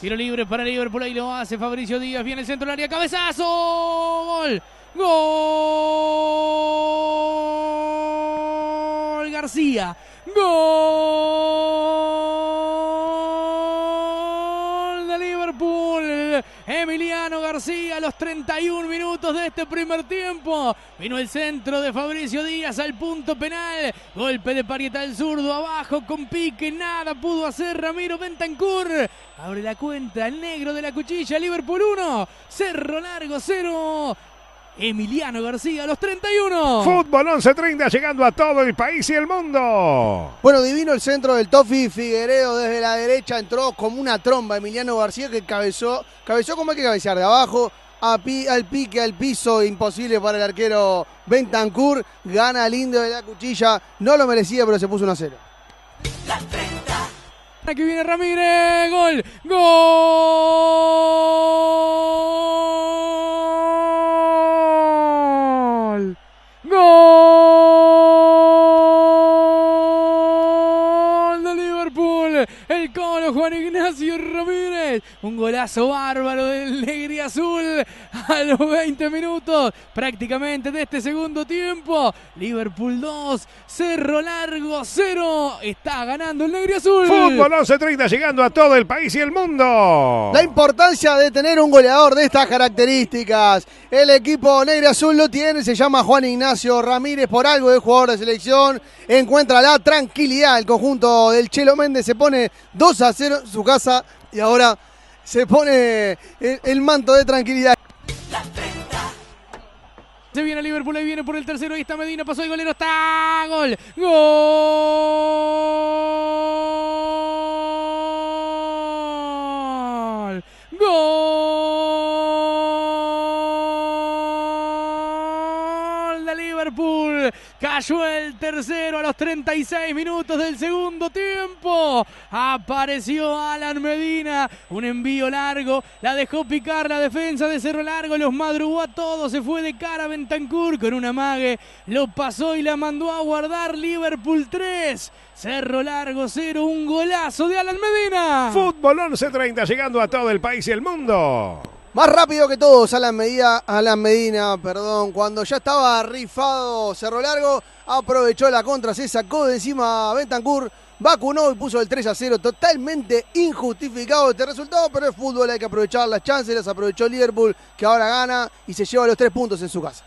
Giro libre para Liverpool, ahí lo hace Fabricio Díaz, viene el centro del área, cabezazo, gol, gol García, gol. Emiliano García a los 31 minutos de este primer tiempo. Vino el centro de Fabricio Díaz al punto penal. Golpe de parietal zurdo abajo con pique. Nada pudo hacer Ramiro Bentancur. Abre la cuenta el negro de la cuchilla. Liverpool 1. Cerro Largo 0. Emiliano García los 31. Fútbol 1130 llegando a todo el país y el mundo. Bueno, divino el centro del Tofi Figueredo desde la derecha entró como una tromba Emiliano García que cabezó, cabezó como hay que cabecear de abajo. A al pique, al piso, imposible para el arquero Bentancur. Gana lindo de la cuchilla. No lo merecía, pero se puso 1 a 0. Aquí viene Ramírez. Gol. Gol. el cono Juan Ignacio Ramírez. Un golazo bárbaro del Negri Azul a los 20 minutos prácticamente de este segundo tiempo. Liverpool 2, Cerro Largo 0. Está ganando el Negri Azul. Fútbol 11-30 llegando a todo el país y el mundo. La importancia de tener un goleador de estas características. El equipo Negri Azul lo tiene, se llama Juan Ignacio Ramírez por algo de jugador de selección. Encuentra la tranquilidad el conjunto del Chelo Méndez. Se pone pone 2 a 0 su casa y ahora se pone el, manto de tranquilidad. Se viene Liverpool, y viene por el tercero, ahí está Medina, pasó el golero, está gol, gol, gol. Liverpool. Cayó el tercero a los 36 minutos del segundo tiempo. Apareció Alan Medina. Un envío largo. La dejó picar la defensa de Cerro Largo. Los madrugó a todos. Se fue de cara a Bentancur con un amague. Lo pasó y la mandó a guardar. Liverpool 3. Cerro Largo 0. Un golazo de Alan Medina. Fútbol 11-30 llegando a todo el país y el mundo. Más rápido que todos, Alan, Medina, Alan Medina, perdón, cuando ya estaba rifado Cerro Largo, aprovechó la contra, se sacó de encima a Bentancur, vacunó y puso el 3 a 0, totalmente injustificado este resultado, pero el fútbol hay que aprovechar las chances, las aprovechó Liverpool, que ahora gana y se lleva los tres puntos en su casa.